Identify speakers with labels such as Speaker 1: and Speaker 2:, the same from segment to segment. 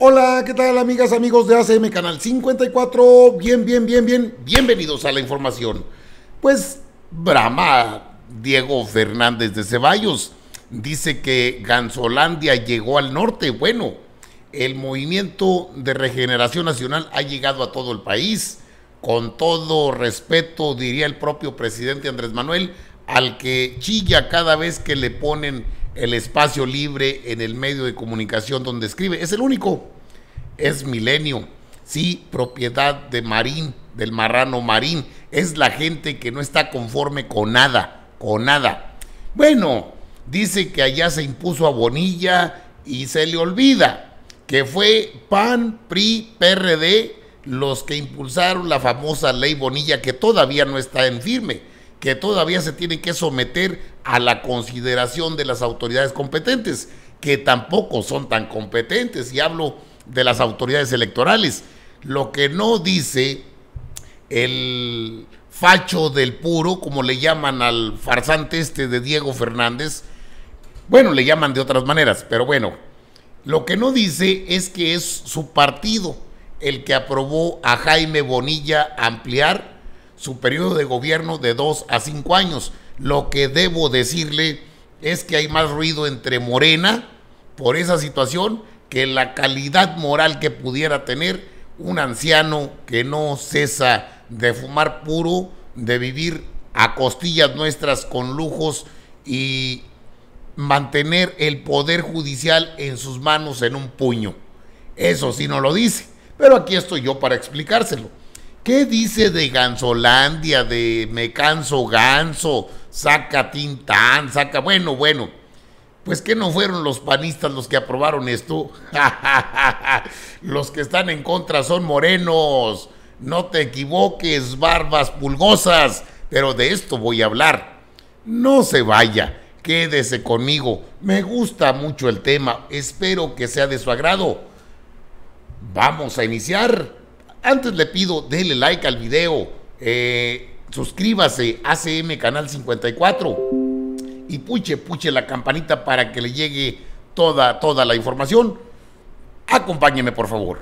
Speaker 1: Hola, ¿qué tal amigas, amigos de ACM Canal 54? Bien, bien, bien, bien. Bienvenidos a la información. Pues Brahma, Diego Fernández de Ceballos, dice que Gansolandia llegó al norte. Bueno, el movimiento de regeneración nacional ha llegado a todo el país. Con todo respeto, diría el propio presidente Andrés Manuel, al que chilla cada vez que le ponen el espacio libre en el medio de comunicación donde escribe. Es el único. Es Milenio. Sí, propiedad de Marín, del marrano Marín. Es la gente que no está conforme con nada, con nada. Bueno, dice que allá se impuso a Bonilla y se le olvida que fue PAN, PRI, PRD los que impulsaron la famosa ley Bonilla que todavía no está en firme que todavía se tiene que someter a la consideración de las autoridades competentes, que tampoco son tan competentes, y hablo de las autoridades electorales. Lo que no dice el facho del puro, como le llaman al farsante este de Diego Fernández, bueno, le llaman de otras maneras, pero bueno, lo que no dice es que es su partido el que aprobó a Jaime Bonilla ampliar su periodo de gobierno de dos a cinco años. Lo que debo decirle es que hay más ruido entre Morena por esa situación que la calidad moral que pudiera tener un anciano que no cesa de fumar puro, de vivir a costillas nuestras con lujos y mantener el poder judicial en sus manos en un puño. Eso sí no lo dice, pero aquí estoy yo para explicárselo. ¿Qué dice de Gansolandia, de Me Canso Ganso, saca Tintán, saca... Bueno, bueno, pues que no fueron los panistas los que aprobaron esto. los que están en contra son morenos. No te equivoques, barbas pulgosas. Pero de esto voy a hablar. No se vaya, quédese conmigo. Me gusta mucho el tema. Espero que sea de su agrado. Vamos a iniciar. Antes le pido, déle like al video, eh, suscríbase suscríbase ACM Canal 54 y puche, puche la campanita para que le llegue toda, toda la información. Acompáñeme, por favor.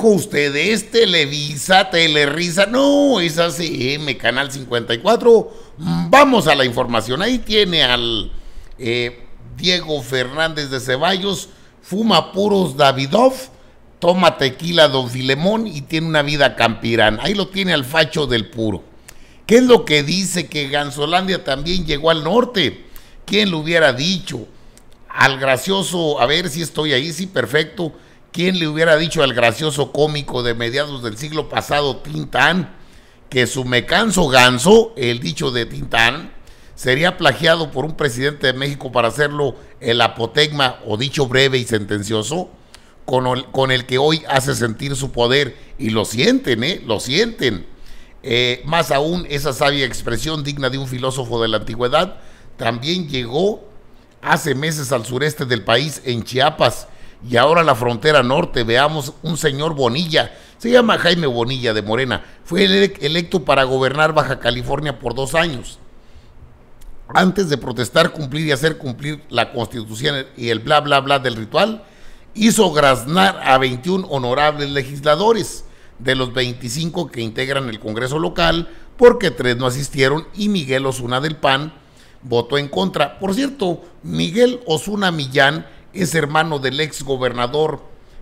Speaker 1: dijo usted? ¿Es Televisa, Telerisa? No, es ACM, Canal 54. Vamos a la información. Ahí tiene al eh, Diego Fernández de Ceballos, fuma puros Davidov, toma tequila Don Filemón y tiene una vida campirana. Ahí lo tiene al facho del puro. ¿Qué es lo que dice que Gansolandia también llegó al norte? ¿Quién lo hubiera dicho? Al gracioso, a ver si estoy ahí, sí, perfecto. ¿Quién le hubiera dicho al gracioso cómico de mediados del siglo pasado, Tintán, que su mecanso ganso, el dicho de Tintán, sería plagiado por un presidente de México para hacerlo el apotegma o dicho breve y sentencioso? Con el, que hoy hace sentir su poder. Y lo sienten, ¿eh? Lo sienten. Eh, más aún, esa sabia expresión digna de un filósofo de la antigüedad también llegó hace meses al sureste del país, en Chiapas, y ahora la frontera norte, veamos un señor Bonilla, se llama Jaime Bonilla de Morena, fue electo para gobernar Baja California por dos años. Antes de protestar, cumplir y hacer cumplir la constitución y el bla, bla, bla del ritual, hizo graznar a 21 honorables legisladores de los 25 que integran el Congreso local, porque tres no asistieron y Miguel Osuna del PAN votó en contra. Por cierto, Miguel Osuna Millán es hermano del ex gobernador,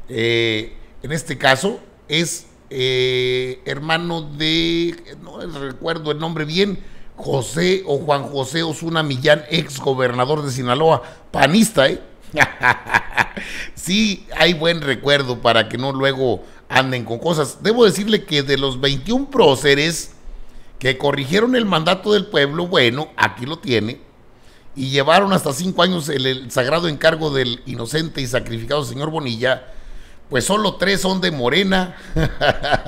Speaker 1: eh, en este caso, es eh, hermano de, no recuerdo el nombre bien, José o Juan José Osuna Millán, ex gobernador de Sinaloa, panista, ¿eh? sí, hay buen recuerdo para que no luego anden con cosas. Debo decirle que de los 21 próceres que corrigieron el mandato del pueblo, bueno, aquí lo tiene, y llevaron hasta cinco años el, sagrado encargo del inocente y sacrificado señor Bonilla, pues solo tres son de Morena.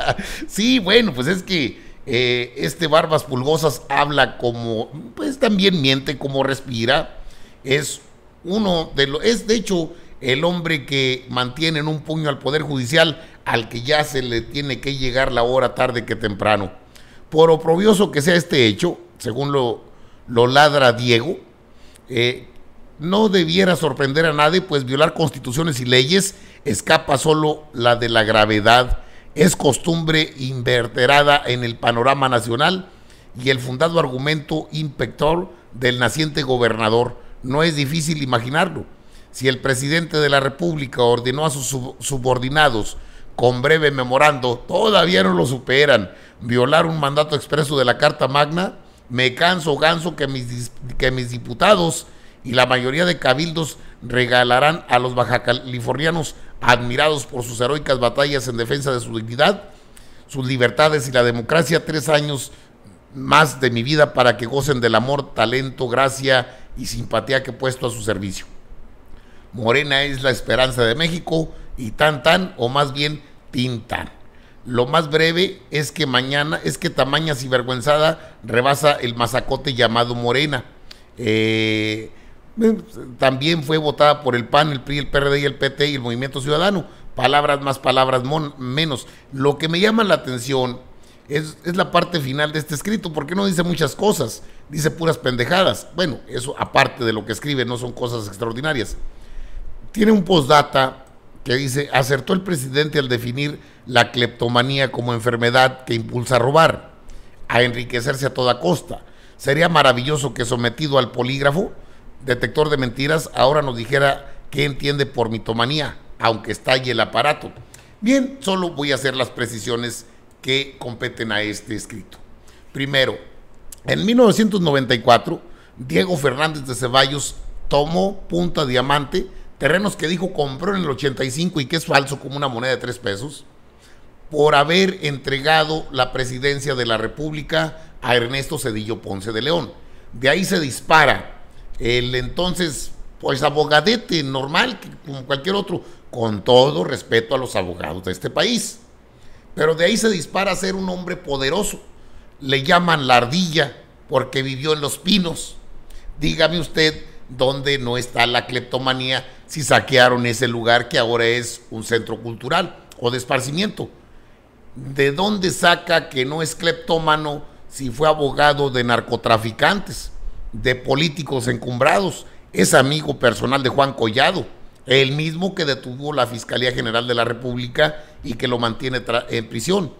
Speaker 1: sí, bueno, pues es que eh, este Barbas Pulgosas habla como, pues también miente, como respira. Es uno de los, es de hecho el hombre que mantiene en un puño al Poder Judicial, al que ya se le tiene que llegar la hora tarde que temprano. Por oprobioso que sea este hecho, según lo, lo ladra Diego, eh, no debiera sorprender a nadie, pues violar constituciones y leyes escapa solo la de la gravedad. Es costumbre inverterada en el panorama nacional y el fundado argumento inspector del naciente gobernador. No es difícil imaginarlo. Si el presidente de la República ordenó a sus subordinados con breve memorando, todavía no lo superan, violar un mandato expreso de la Carta Magna, me canso, ganso, que mis, que mis diputados y la mayoría de cabildos regalarán a los bajacalifornianos admirados por sus heroicas batallas en defensa de su dignidad, sus libertades y la democracia tres años más de mi vida para que gocen del amor, talento, gracia y simpatía que he puesto a su servicio. Morena es la esperanza de México y tan tan, o más bien pintan. Lo más breve es que mañana, es que Tamaña vergüenzada rebasa el mazacote llamado Morena. Eh, también fue votada por el PAN, el PRI, el PRD y el PT y el Movimiento Ciudadano. Palabras más, palabras menos. Lo que me llama la atención es, es, la parte final de este escrito, porque no dice muchas cosas, dice puras pendejadas. Bueno, eso aparte de lo que escribe, no son cosas extraordinarias. Tiene un postdata que dice, acertó el presidente al definir la cleptomanía como enfermedad que impulsa a robar, a enriquecerse a toda costa. Sería maravilloso que sometido al polígrafo, detector de mentiras, ahora nos dijera qué entiende por mitomanía, aunque estalle el aparato. Bien, solo voy a hacer las precisiones que competen a este escrito. Primero, en 1994, Diego Fernández de Ceballos tomó punta diamante terrenos que dijo compró en el 85 y que es falso como una moneda de tres pesos, por haber entregado la presidencia de la República a Ernesto Cedillo Ponce de León. De ahí se dispara el entonces, pues abogadete normal, como cualquier otro, con todo respeto a los abogados de este país. Pero de ahí se dispara a ser un hombre poderoso. Le llaman la ardilla porque vivió en los pinos. Dígame usted donde no está la cleptomanía si saquearon ese lugar que ahora es un centro cultural o de esparcimiento. ¿De dónde saca que no es cleptómano si fue abogado de narcotraficantes, de políticos encumbrados? Es amigo personal de Juan Collado, el mismo que detuvo la Fiscalía General de la República y que lo mantiene en prisión.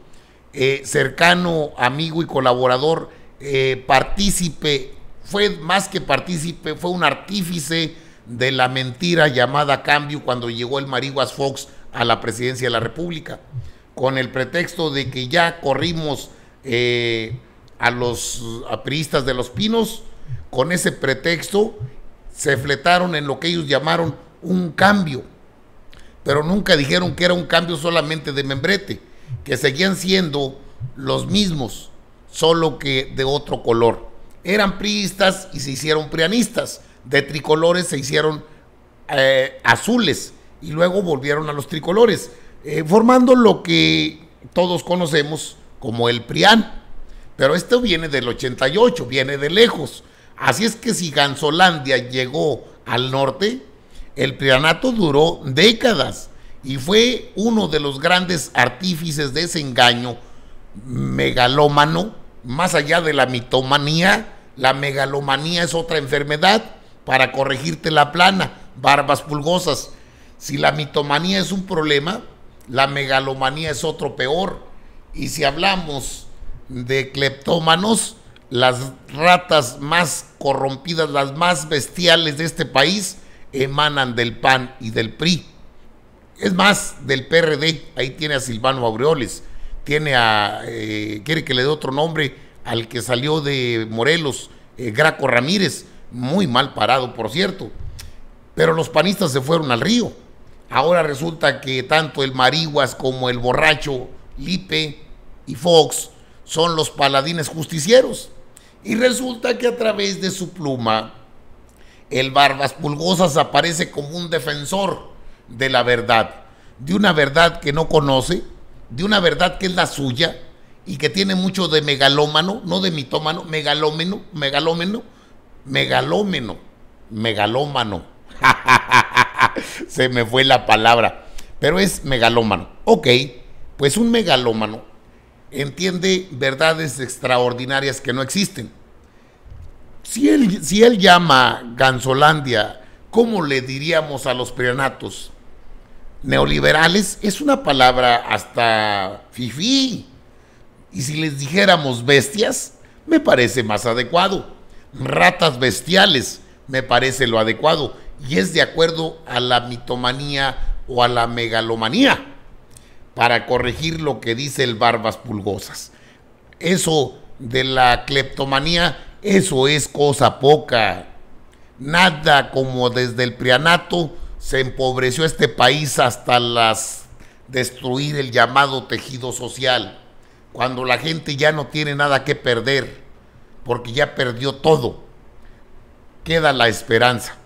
Speaker 1: Eh, cercano, amigo y colaborador, eh, partícipe fue más que partícipe, fue un artífice de la mentira llamada cambio cuando llegó el Mariguas Fox a la presidencia de la República, con el pretexto de que ya corrimos eh, a los apristas de los pinos, con ese pretexto se fletaron en lo que ellos llamaron un cambio, pero nunca dijeron que era un cambio solamente de membrete, que seguían siendo los mismos, solo que de otro color eran priistas y se hicieron prianistas. De tricolores se hicieron eh, azules y luego volvieron a los tricolores, eh, formando lo que todos conocemos como el PRIAN. Pero esto viene del 88, viene de lejos. Así es que si Gansolandia llegó al norte, el prianato duró décadas y fue uno de los grandes artífices de ese engaño megalómano más allá de la mitomanía, la megalomanía es otra enfermedad para corregirte la plana, barbas pulgosas. Si la mitomanía es un problema, la megalomanía es otro peor. Y si hablamos de cleptómanos, las ratas más corrompidas, las más bestiales de este país, emanan del PAN y del PRI. Es más, del PRD, ahí tiene a Silvano Aureoles tiene a, eh, quiere que le dé otro nombre al que salió de Morelos, eh, Graco Ramírez, muy mal parado, por cierto. Pero los panistas se fueron al río. Ahora resulta que tanto el Mariguas como el borracho Lipe y Fox son los paladines justicieros. Y resulta que a través de su pluma, el Barbas Pulgosas aparece como un defensor de la verdad, de una verdad que no conoce, de una verdad que es la suya y que tiene mucho de megalómano, no de mitómano, megalómeno, megalómeno, megalómeno, megalómano. Se me fue la palabra, pero es megalómano. Ok, pues un megalómano entiende verdades extraordinarias que no existen. Si él, si él llama Gansolandia, ¿cómo le diríamos a los prianatos? neoliberales es una palabra hasta fifí. Y si les dijéramos bestias, me parece más adecuado. Ratas bestiales me parece lo adecuado y es de acuerdo a la mitomanía o a la megalomanía para corregir lo que dice el Barbas Pulgosas. Eso de la cleptomanía, eso es cosa poca. Nada como desde el prianato se empobreció este país hasta las destruir el llamado tejido social, cuando la gente ya no tiene nada que perder, porque ya perdió todo, queda la esperanza.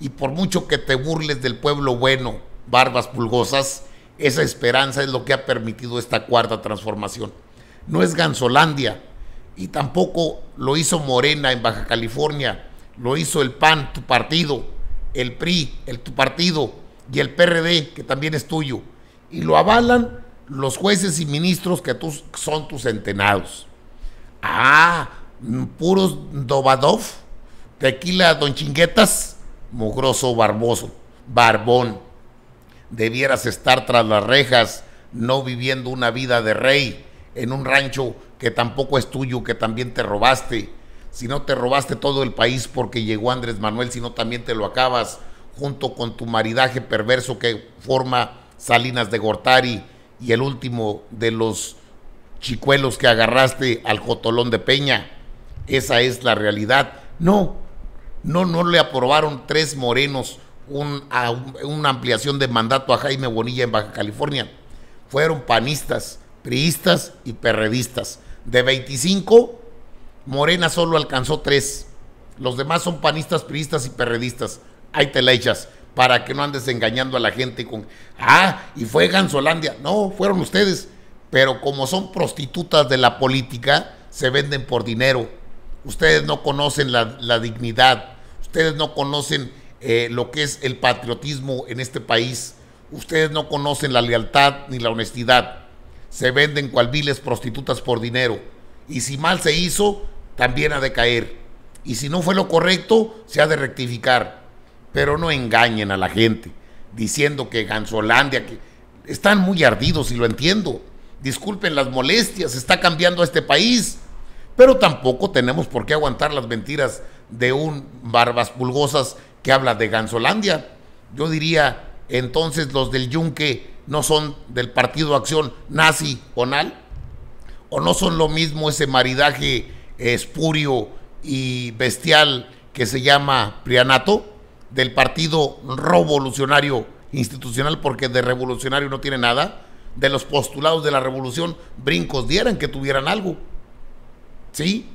Speaker 1: Y por mucho que te burles del pueblo bueno, barbas pulgosas, esa esperanza es lo que ha permitido esta cuarta transformación. No es Gansolandia y tampoco lo hizo Morena en Baja California, lo hizo el PAN, tu partido, el PRI, el, tu partido y el PRD, que también es tuyo, y lo avalan los jueces y ministros que son tus centenados. Ah, puros Dobadov, tequila Don Chinguetas, mugroso barboso, barbón. Debieras estar tras las rejas, no viviendo una vida de rey en un rancho que tampoco es tuyo, que también te robaste si no te robaste todo el país porque llegó Andrés Manuel, si no también te lo acabas, junto con tu maridaje perverso que forma Salinas de Gortari y el último de los chicuelos que agarraste al Jotolón de Peña. Esa es la realidad. No, no, no le aprobaron tres morenos una ampliación de mandato a Jaime Bonilla en Baja California. Fueron panistas, priistas y perredistas. De 25 Morena solo alcanzó tres. Los demás son panistas, priistas y perredistas. Ahí te la echas para que no andes engañando a la gente con, ah, y fue Gansolandia. No, fueron ustedes. Pero como son prostitutas de la política, se venden por dinero. Ustedes no conocen la, dignidad. Ustedes no conocen eh, lo que es el patriotismo en este país. Ustedes no conocen la lealtad ni la honestidad. Se venden cual viles prostitutas por dinero. Y si mal se hizo, también ha de caer. Y si no fue lo correcto, se ha de rectificar. Pero no engañen a la gente diciendo que Gansolandia, que están muy ardidos y lo entiendo. Disculpen las molestias, está cambiando este país. Pero tampoco tenemos por qué aguantar las mentiras de un barbas pulgosas que habla de Gansolandia. Yo diría, entonces los del Yunque no son del partido Acción Nazi o nal, o no son lo mismo ese maridaje espurio y bestial que se llama Prianato del Partido Revolucionario Institucional, porque de revolucionario no tiene nada, de los postulados de la revolución, brincos dieran que tuvieran algo. Sí,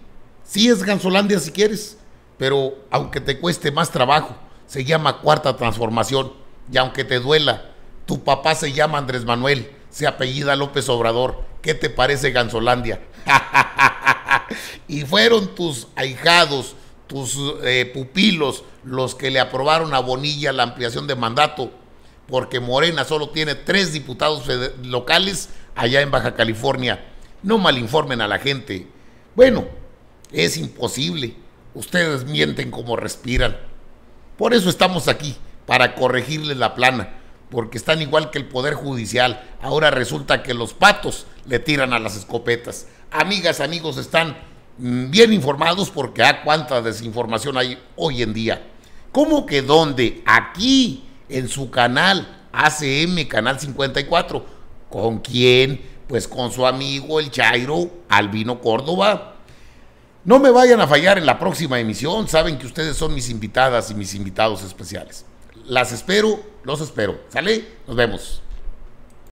Speaker 1: sí es Gansolandia si quieres, pero aunque te cueste más trabajo, se llama Cuarta Transformación, y aunque te duela, tu papá se llama Andrés Manuel, se apellida López Obrador. ¿Qué te parece Gansolandia? y fueron tus ahijados, tus eh, pupilos, los que le aprobaron a Bonilla la ampliación de mandato, porque Morena solo tiene tres diputados locales allá en Baja California. No malinformen a la gente. Bueno, es imposible. Ustedes mienten como respiran. Por eso estamos aquí, para corregirles la plana, porque están igual que el Poder Judicial. Ahora resulta que los patos le tiran a las escopetas. Amigas, amigos, están Mm, bien informados porque a ah, cuánta desinformación hay hoy en día. ¿Cómo que dónde? Aquí, en su canal, ACM, Canal 54. ¿Con quién? Pues con su amigo el Chairo, Albino Córdoba. No me vayan a fallar en la próxima emisión. Saben que ustedes son mis invitadas y mis invitados especiales. Las espero, los espero. ¿Sale? Nos vemos.